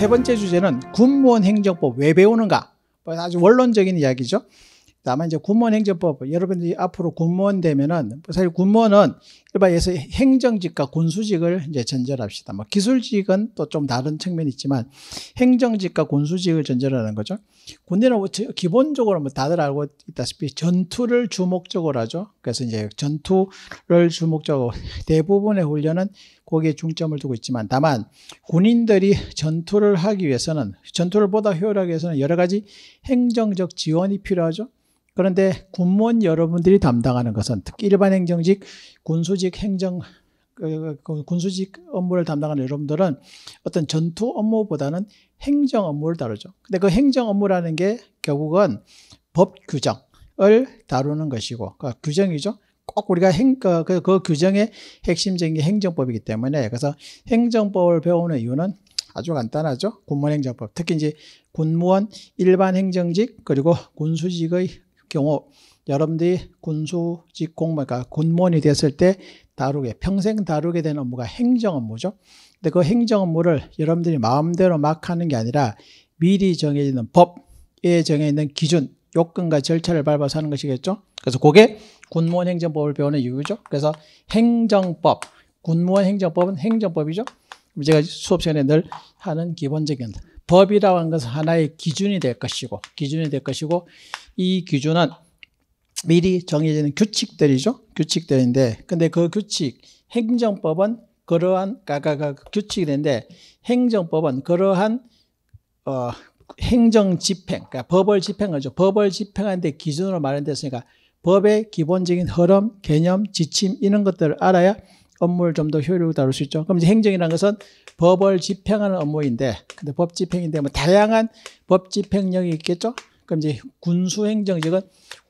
세 번째 주제는 군무원 행정법 왜 배우는가? 뭐 아주 원론적인 이야기죠. 다만 이제 군무원 행정법 여러분들이 앞으로 군무원 되면은 사실 군무원은 일반에서 행정직과 군수직을 이제 전절합시다. 뭐 기술직은 또 좀 다른 측면이 있지만 행정직과 군수직을 전절하는 거죠. 군대는 뭐 기본적으로 뭐 다들 알고 있다시피 전투를 주목적으로 하죠. 그래서 이제 전투를 주목적으로 대부분의 훈련은 거기에 중점을 두고 있지만 다만 군인들이 전투를 하기 위해서는 전투를 보다 효율하게 위해서는 여러 가지 행정적 지원이 필요하죠. 그런데 군무원 여러분들이 담당하는 것은 특히 일반 행정직, 군수직 행정 그, 그, 군수직 업무를 담당하는 여러분들은 어떤 전투 업무보다는 행정 업무를 다루죠. 근데 그 행정 업무라는 게 결국은 법 규정을 다루는 것이고 그 규정이죠. 꼭 우리가 행, 그, 그, 그 규정의 핵심적인 게 행정법이기 때문에 그래서 행정법을 배우는 이유는 아주 간단하죠. 군무원 행정법. 특히 이제 군무원 일반 행정직 그리고 군수직의 경우 여러분들이 군수직 공무, 그러니까 군무원이 됐을 때 다루게, 평생 다루게 되는 업무가 행정 업무죠. 근데 그 행정 업무를 여러분들이 마음대로 막 하는 게 아니라 미리 정해지는 법에 정해있는 기준, 요건과 절차를 밟아서 하는 것이겠죠. 그래서 그게 군무원 행정법을 배우는 이유죠. 그래서 행정법, 군무원 행정법은 행정법이죠. 제가 수업 시간에 늘 하는 기본적인 법이라고 하는 것은 하나의 기준이 될 것이고 기준이 될 것이고 이 기준은 미리 정해지는 규칙들이죠. 규칙들인데 근데 그 규칙 행정법은 그러한 가가가 그 규칙인데 행정법은 그러한 어, 행정 집행, 그러니까 법을 집행하죠. 법을 집행하는데 기준으로 마련됐으니까 법의 기본적인 흐름, 개념, 지침 이런 것들을 알아야 업무를 좀 더 효율적으로 다룰 수 있죠. 그럼 이제 행정이라는 것은 법을 집행하는 업무인데, 근데 법 집행인데 뭐 다양한 법 집행령이 있겠죠. 그럼 이제 군수행정, 즉은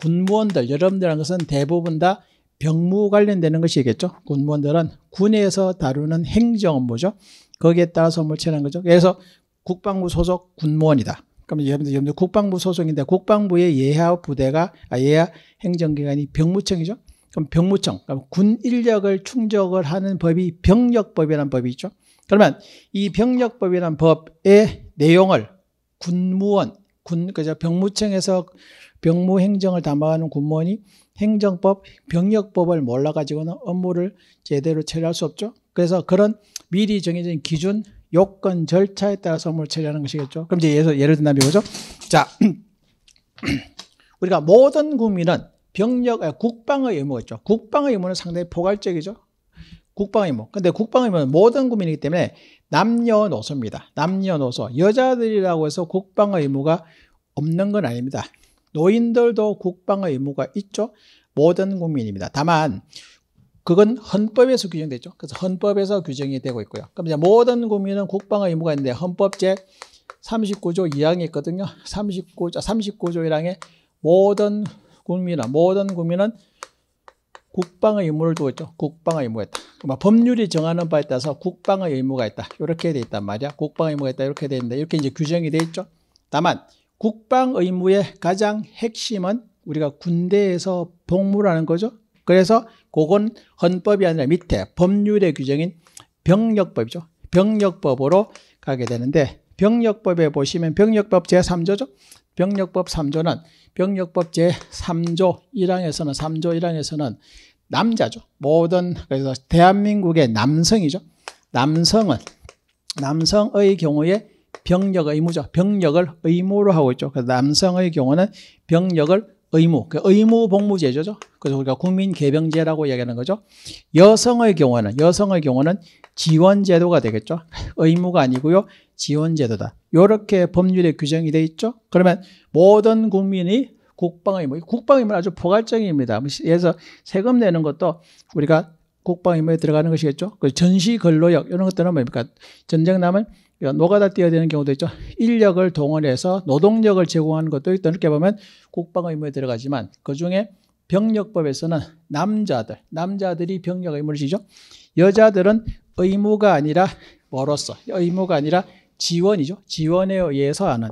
군무원들, 여러분들한 것은 대부분 다 병무 관련되는 것이겠죠. 군무원들은 군에서 다루는 행정 업무죠. 거기에 따라서 업무를 는 거죠. 그래서 국방부 소속 군무원이다. 그럼 여러분들, 여러분들 국방부 소속인데 국방부의 예하 부대가 아, 예하 행정기관이 병무청이죠. 그럼 병무청, 그러니까 군 인력을 충족을 하는 법이 병력법이라는 법이 있죠. 그러면 이 병력법이라는 법의 내용을 군무원, 군, 그죠. 병무청에서 병무행정을 담아가는 군무원이 행정법, 병력법을 몰라가지고는 업무를 제대로 처리할 수 없죠. 그래서 그런 미리 정해진 기준, 요건, 절차에 따라서 업무를 처리하는 것이겠죠. 그럼 이제 예를, 예를 든다면 이거죠. 자, 우리가 모든 국민은 병력, 아, 국방의 의무가 있죠. 국방의 의무는 상당히 포괄적이죠. 국방의 의무. 근데 국방의 의무는 모든 국민이기 때문에 남녀노소입니다. 남녀노소. 여자들이라고 해서 국방의 의무가 없는 건 아닙니다. 노인들도 국방의 의무가 있죠. 모든 국민입니다. 다만 그건 헌법에서 규정되죠. 그래서 헌법에서 규정이 되고 있고요. 그럼 이제 모든 국민은 국방의 의무가 있는데 헌법 제 39조 2항이 있거든요. 39조 39조 1항에 모든 국민은 모든 국민은 국방의 의무를 두고 있죠. 국방의 의무가 있다. 뭐 법률이 정하는 바에 따라서 국방의 의무가 있다. 이렇게 돼 있단 말이야. 국방의 의무가 있다. 이렇게 돼 있는데 이렇게 이제 규정이 돼 있죠. 다만 국방 의무의 가장 핵심은 우리가 군대에서 복무라는 거죠. 그래서 그건 헌법이 아니라 밑에 법률의 규정인 병력법이죠. 병력법으로 가게 되는데 병력법에 보시면 병력법 제3조죠. 병력법 3조는 병력법 제3조 1항에서는 3조 1항에서는 남자죠. 모든 그래서 대한민국의 남성이죠. 남성은 남성의 경우에 병역 의무죠. 병역을 의무로 하고 있죠. 그래서 남성의 경우는 병역을 의무, 그 의무 복무제죠. 그래서 우리가 국민 개병제라고 이야기하는 거죠. 여성의 경우는 여성의 경우는 지원 제도가 되겠죠. 의무가 아니고요. 지원 제도다. 이렇게 법률에 규정이 돼 있죠. 그러면 모든 국민이 국방의무, 국방의무는 아주 포괄적입니다. 그래서 세금 내는 것도 우리가 국방의무에 들어가는 것이겠죠. 그 전시 근로역 이런 것들은 뭡니까? 전쟁 나면 그러 노가다 뛰어드는 경우도 있죠. 인력을 동원해서 노동력을 제공하는 것도 있다. 이렇게 보면 국방 의무에 들어가지만 그중에 병력법에서는 남자들, 남자들이 병력 의무를 지죠. 여자들은 의무가 아니라 뭐로서, 의무가 아니라 지원이죠. 지원에 의해서 하는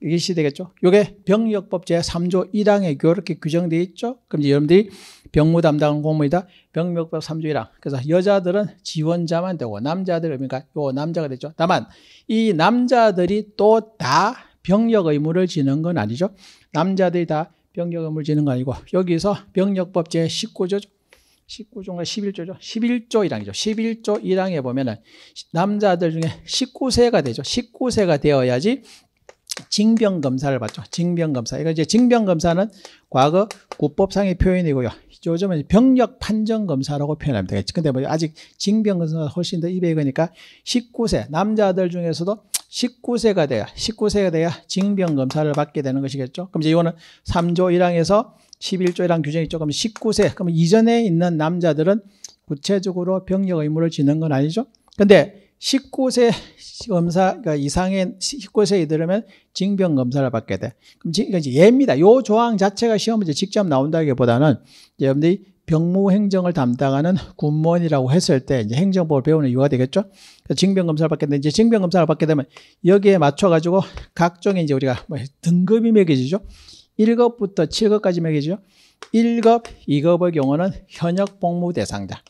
이것이 되겠죠. 요게 병역법 제3조 1항에 그렇게 규정되어 있죠. 그럼 이제 여러분들이 병무 담당 공무이다. 병역법 3조 1항. 그래서 여자들은 지원자만 되고 남자들 그러니까 요 남자가 됐죠. 다만 이 남자들이 또 다 병역 의무를 지는 건 아니죠. 남자들이 다 병역 의무를 지는 거 아니고 여기서 병역법 제1 9조1 9조가 11조죠. 11조 1항이죠. 11조 1항에 보면은 남자들 중에 19세가 되죠. 19세가 되어야지 징병 검사를 받죠. 징병 검사. 이거 이제 징병 검사는 과거 국법상의 표현이고요. 요즘은 병력 판정 검사라고 표현합니다. 근데 뭐 아직 징병 검사가 훨씬 더 입에 익으니까 19세 남자들 중에서도 19세가 돼야 19세가 돼야 징병 검사를 받게 되는 것이겠죠. 그럼 이제 이거는 3조 1항에서 11조 1항 규정이 조금 19세. 그럼 이전에 있는 남자들은 구체적으로 병력 의무를 지는 건 아니죠. 근데 19세 검사 그까 그러니까 이상의 19세에 이르면 징병 검사를 받게 돼. 그럼 지, 그러니까 이건 예입니다. 요 조항 자체가 시험 문제 직접 나온다기보다는 이제 여러분들이 병무 행정을 담당하는 군무원이라고 했을 때 이제 행정법을 배우는 이유가 되겠죠. 징병 검사를 받게 되면 이제 징병 검사를 받게 되면 여기에 맞춰 가지고 각종 이제 우리가 뭐 등급이 매겨지죠. 1급부터 7급까지 매겨지죠. 1급, 2급의 경우는 현역 복무 대상자.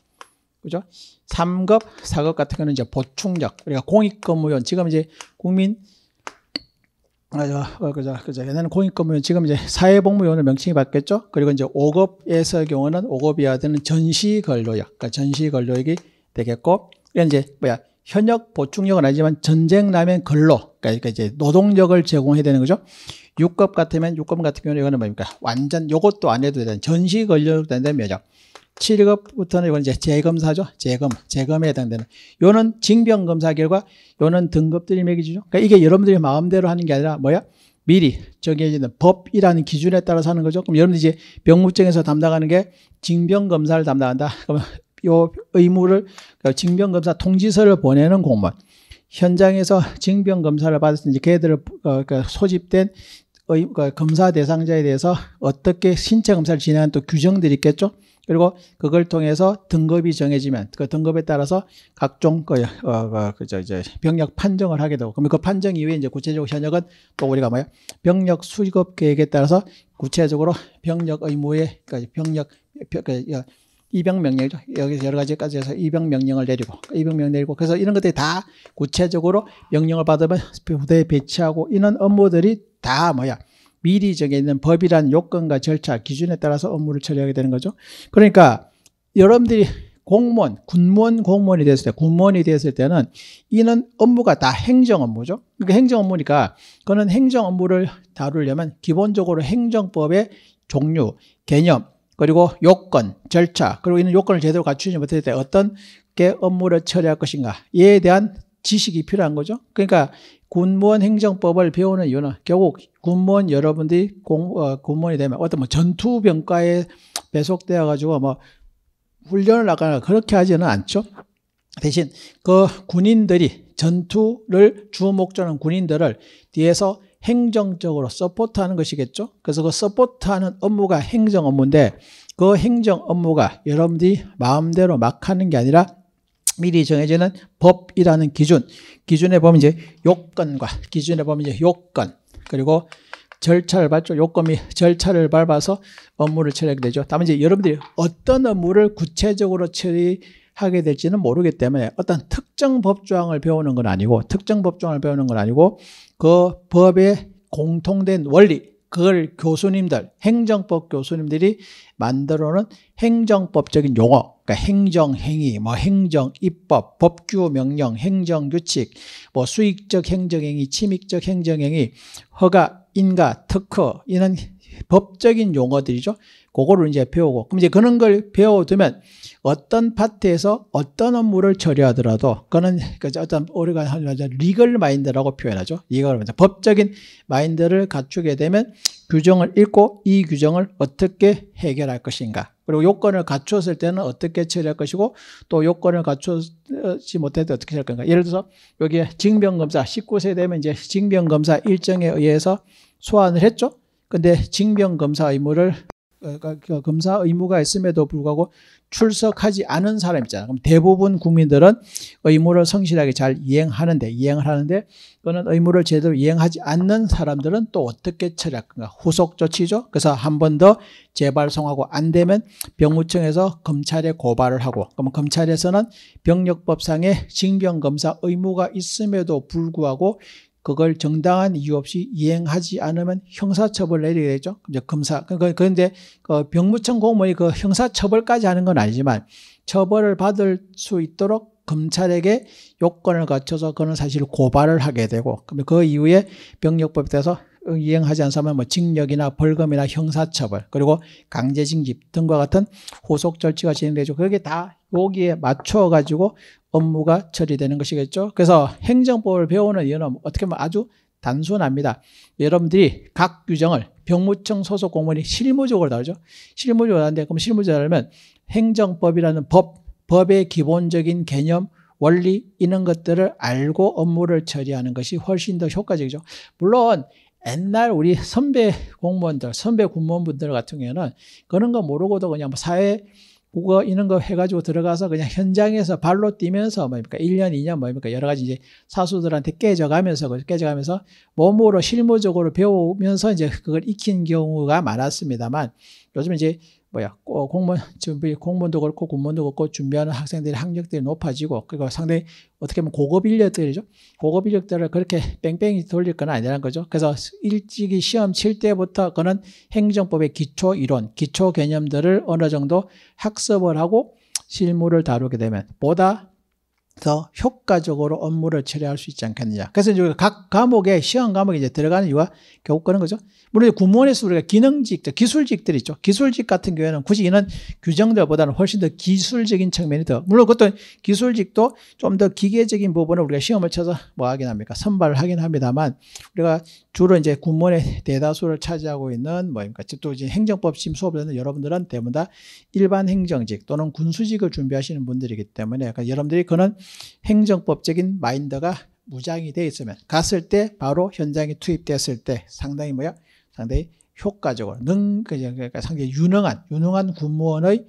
그죠? 3급, 4급 같은 경우는 이제 보충력. 그리니 그러니까 공익근무원. 지금 이제 국민, 아, 어, 그죠, 그죠. 옛날는 공익근무원, 지금 이제 사회복무요원을 명칭이 바뀌었죠? 그리고 이제 5급에서의 경우는 5급 이 어야 되는 전시근로역. 그러니까 전시근로역이 되겠고, 이제 뭐야, 현역 보충력은 아니지만 전쟁 나면 근로. 그러니까 이제 노동력을 제공해야 되는 거죠. 6급 같으면 6급 같은 경우는 이거는 뭡니까? 완전 요것도 안 해도 되는 전시 근력 된다는 면역. 7급부터는 이건 이제 재검사죠. 재검, 재검에 해당되는. 요는 징병 검사 결과, 요는 등급들이 매기죠. 그러니까 이게 여러분들이 마음대로 하는 게 아니라 뭐야? 미리 정해지는 법이라는 기준에 따라서 하는 거죠. 그럼 여러분들이 이제 병무청에서 담당하는 게 징병 검사를 담당한다. 그러면 요 의무를 그러니까 징병 검사 통지서를 보내는 공무원. 현장에서 징병 검사를 받았을 때 걔들을 어, 그러니까 소집된 의, 그까 그러니까 검사 대상자에 대해서 어떻게 신체 검사를 진행하는 또 규정들이 있겠죠. 그리고 그걸 통해서 등급이 정해지면 그 등급에 따라서 각종 그, 어, 어 그, 그저 이제 병력 판정을 하게 되고 그러면 그 판정 이후에 이제 구체적으로 현역은 또 우리가 뭐야 병력 수급 계획에 따라서 구체적으로 병력 의무에 그러니까 병력 그, 이병 어, 명령이죠. 여기서 여러 가지까지 해서 이병 명령을 내리고 이병 그 명령 내리고 그래서 이런 것들이 다 구체적으로 명령을 받으면 부대에 배치하고 이런 업무들이 다 뭐야 미리 정해있는 법이란 요건과 절차, 기준에 따라서 업무를 처리하게 되는 거죠. 그러니까 여러분들이 공무원, 군무원 공무원이 됐을 때, 군무원이 됐을 때는 이는 업무가 다 행정 업무죠. 그러니까 행정 업무니까 그는 거 행정 업무를 다루려면 기본적으로 행정법의 종류, 개념, 그리고 요건, 절차, 그리고 이는 요건을 제대로 갖추지 못했을 때 어떤 게 업무를 처리할 것인가에 대한 지식이 필요한 거죠. 그러니까 군무원 행정법을 배우는 이유는 결국 군무원 여러분들이 공, 어, 군무원이 되면 어떤 뭐 전투병과에 배속되어 가지고 뭐 훈련을 나가나 그렇게 하지는 않죠. 대신 그 군인들이 전투를 주 목적하는 군인들을 뒤에서 행정적으로 서포트하는 것이겠죠. 그래서 그 서포트하는 업무가 행정 업무인데 그 행정 업무가 여러분들이 마음대로 막 하는 게 아니라 미리 정해지는 법이라는 기준. 기준에 보면 이제 요건과 기준에 보면 이제 요건 그리고 절차를 밟죠. 요건이 절차를 밟아서 업무를 처리하게 되죠. 다만 이제 여러분들이 어떤 업무를 구체적으로 처리하게 될지는 모르기 때문에 어떤 특정 법조항을 배우는 건 아니고 특정 법조항을 배우는 건 아니고 그 법의 공통된 원리 그걸 교수님들, 행정법 교수님들이 만들어 놓은 행정법적인 용어, 그러니까 행정 행위, 뭐 행정 입법, 법규 명령, 행정 규칙, 뭐 수익적 행정 행위, 침익적 행정 행위, 허가, 인가, 특허 이런 법적인 용어들이죠. 그거를 이제 배우고 그럼 이제 그런 걸 배워두면 어떤 파트에서 어떤 업무를 처리하더라도 그거는 그러니까 어떤 우리가 리걸 마인드라고 표현하죠. 리걸 마인드. 법적인 마인드를 갖추게 되면 규정을 읽고 이 규정을 어떻게 해결할 것인가 그리고 요건을 갖추었을 때는 어떻게 처리할 것이고 또 요건을 갖추지 못해도 어떻게 할 건가 예를 들어서 여기에 징병검사 19세 되면 이제 징병검사 일정에 의해서 소환을 했죠 근데 징병검사 의무를 그러니까 그 검사 의무가 있음에도 불구하고 출석하지 않은 사람 있잖아. 그럼 대부분 국민들은 의무를 성실하게 잘 이행하는데 이행을 하는데 그는 의무를 제대로 이행하지 않는 사람들은 또 어떻게 처리할까? 후속 조치죠. 그래서 한 번 더 재발송하고 안 되면 병무청에서 검찰에 고발을 하고 그럼 검찰에서는 병력법상의 징병검사 의무가 있음에도 불구하고 그걸 정당한 이유 없이 이행하지 않으면 형사처벌 내리게 되죠. 이제 검사. 그, 그, 그런데 그 병무청 공무원이 그 형사처벌까지 하는 건 아니지만 처벌을 받을 수 있도록 검찰에게 요건을 갖춰서 그는 사실 고발을 하게 되고 그 이후에 병역법에 따라서 이행하지 않으면 뭐 징역이나 벌금이나 형사처벌 그리고 강제징집 등과 같은 후속 절차가 진행되죠. 그게 다 여기에 맞춰 가지고 업무가 처리되는 것이겠죠. 그래서 행정법을 배우는 이유는 어떻게 보면 아주 단순합니다. 여러분들이 각 규정을 병무청 소속 공무원이 실무적으로 다루죠. 실무적으로 다는데 그럼 실무적으로 다면 행정법이라는 법, 법의 기본적인 개념, 원리 이런 것들을 알고 업무를 처리하는 것이 훨씬 더 효과적이죠. 물론 옛날 우리 선배 공무원들, 선배 군무원분들 같은 경우에는 그런 거 모르고도 그냥 뭐 사회 국어 이런 거 해가지고 들어가서 그냥 현장에서 발로 뛰면서 뭡니까? 뭐 1년, 2년 뭡니까? 뭐 여러 가지 이제 사수들한테 깨져가면서, 그 깨져가면서 몸으로 실무적으로 배우면서 이제 그걸 익힌 경우가 많았습니다만 요즘 이제 뭐야 꼭 공무원 준비 공무원도 그렇고 군무원도 그렇고 준비하는 학생들의 학력들이 높아지고 그리고 상당히 어떻게 보면 고급 인력들이죠 고급 인력들을 그렇게 뺑뺑이 돌릴 건 아니라는 거죠 그래서 일찍이 시험 칠 때부터 그는 행정법의 기초 이론 기초 개념들을 어느 정도 학습을 하고 실무를 다루게 되면 보다 더 효과적으로 업무를 처리할 수 있지 않겠느냐. 그래서 이제 각 과목에 시험 과목에 이제 들어가는 이유가 결국 그런 거죠. 물론 구무원에서 우리가 기능직, 기술직들 있죠. 기술직 같은 경우에는 굳이 이런 규정들보다는 훨씬 더 기술적인 측면이 더 물론 그것도 기술직도 좀 더 기계적인 부분을 우리가 시험을 쳐서 뭐 하긴 합니까? 선발을 하긴 합니다만 우리가 주로 이제 군무원의 대다수를 차지하고 있는 뭐입니까? 또 이제 행정법 심수업을하는 여러분들은 대부분 다 일반 행정직 또는 군수직을 준비하시는 분들이기 때문에 그러니까 여러분들이 그는 행정법적인 마인드가 무장이 돼 있으면 갔을 때 바로 현장에 투입됐을 때 상당히 뭐야? 상당히 효과적으로 능 그, 그러니까 상당히 유능한 유능한 군무원의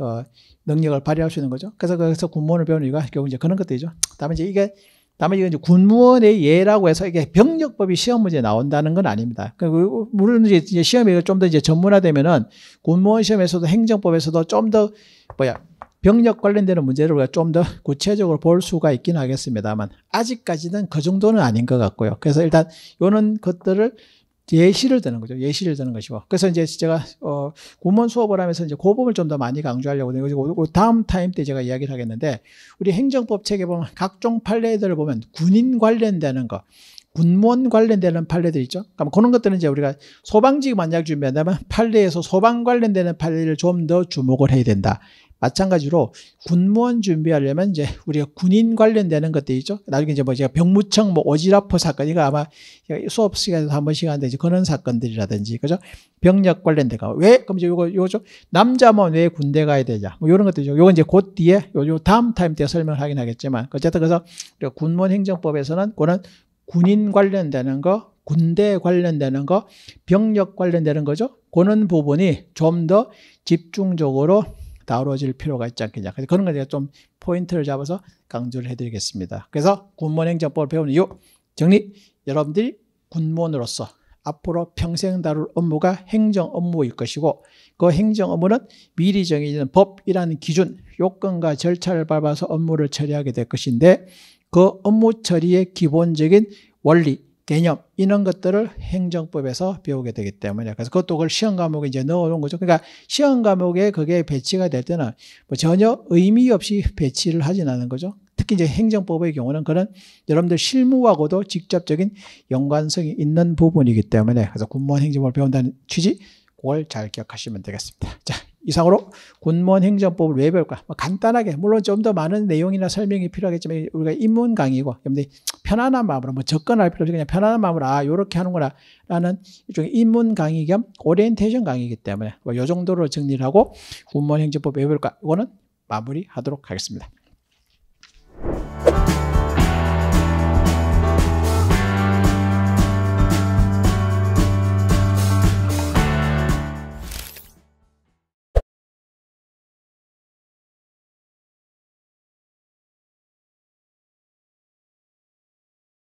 어, 능력을 발휘할 수 있는 거죠. 그래서 그래서 군무원을 배우는 이유가 결국 이제 그런 것들이죠. 다음에 이제 이게 다만 이건 이제 군무원의 예라고 해서 이게 병력법이 시험 문제에 나온다는 건 아닙니다. 그리고 그, 물론 이제 시험이 좀 더 이제 전문화되면은 군무원 시험에서도 행정법에서도 좀 더 뭐야 병력 관련되는 문제를 우리가 좀 더 구체적으로 볼 수가 있긴 하겠습니다만 아직까지는 그 정도는 아닌 것 같고요. 그래서 일단 요런 것들을 예시를 드는 거죠. 예시를 드는 것이고. 그래서 이제 제가 어구문 수업을 하면서 이제 그 부분을 좀 더 많이 강조하려고 그리고 그 다음 타임 때 제가 이야기를 하겠는데 우리 행정법 책에 보면 각종 판례들을 보면 군인 관련되는 거 군무원 관련되는 판례들 있죠. 그럼 그러니까 뭐 그런 것들은 이제 우리가 소방직 만약 준비한다면 판례에서 소방 관련되는 판례를 좀 더 주목을 해야 된다. 마찬가지로 군무원 준비하려면 이제 우리가 군인 관련되는 것들이죠. 나중에 이제 뭐 제가 병무청 뭐오지라포 사건 이거 아마 수업 시간에서 한 번씩 하는데 이제 그런 사건들이라든지 그죠? 병력 관련된 거. 왜 그럼 이제 요거 요거죠. 남자만 왜 뭐 군대 가야 되냐 뭐 이런 것들이죠. 요거 이제 곧 뒤에 요, 요 다음 타임 때 설명을 하긴 하겠지만 그 어쨌든 그래서 군무원 행정법에서는 그거는 군인 관련되는 거 군대 관련되는 거 병력 관련되는 거죠. 그런 부분이 좀 더 집중적으로 다루어질 필요가 있지 않겠냐. 그래서 그런 걸 제가 좀 포인트를 잡아서 강조를 해드리겠습니다. 그래서 군문행정법을 배우는 이유 정리 여러분들이 군무원으로서 앞으로 평생 다룰 업무가 행정 업무일 것이고 그 행정 업무는 미리 정해진 법이라는 기준, 요건과 절차를 밟아서 업무를 처리하게 될 것인데 그 업무 처리의 기본적인 원리, 개념 이런 것들을 행정법에서 배우게 되기 때문에 그래서 그것도 그걸 시험 과목에 이제 넣어놓은 거죠. 그러니까 시험 과목에 그게 배치가 될 때는 뭐 전혀 의미 없이 배치를 하진 않은 거죠. 특히 이제 행정법의 경우는 그런 여러분들 실무하고도 직접적인 연관성이 있는 부분이기 때문에 그래서 군무원 행정법을 배운다는 취지 그걸 잘 기억하시면 되겠습니다. 자, 이상으로 군무원 행정법을 왜 배울까? 뭐 간단하게 물론 좀 더 많은 내용이나 설명이 필요하겠지만 우리가 입문 강의고 여러분들 편안한 마음으로 뭐 접근할 필요 없이 그냥 편안한 마음으로 아 요렇게 하는구나 라는 일종의 입문 강의 겸 오리엔테이션 강의이기 때문에 뭐요 정도로 정리를 하고 군무원 행정법 왜 배울까? 이거는 마무리하도록 하겠습니다.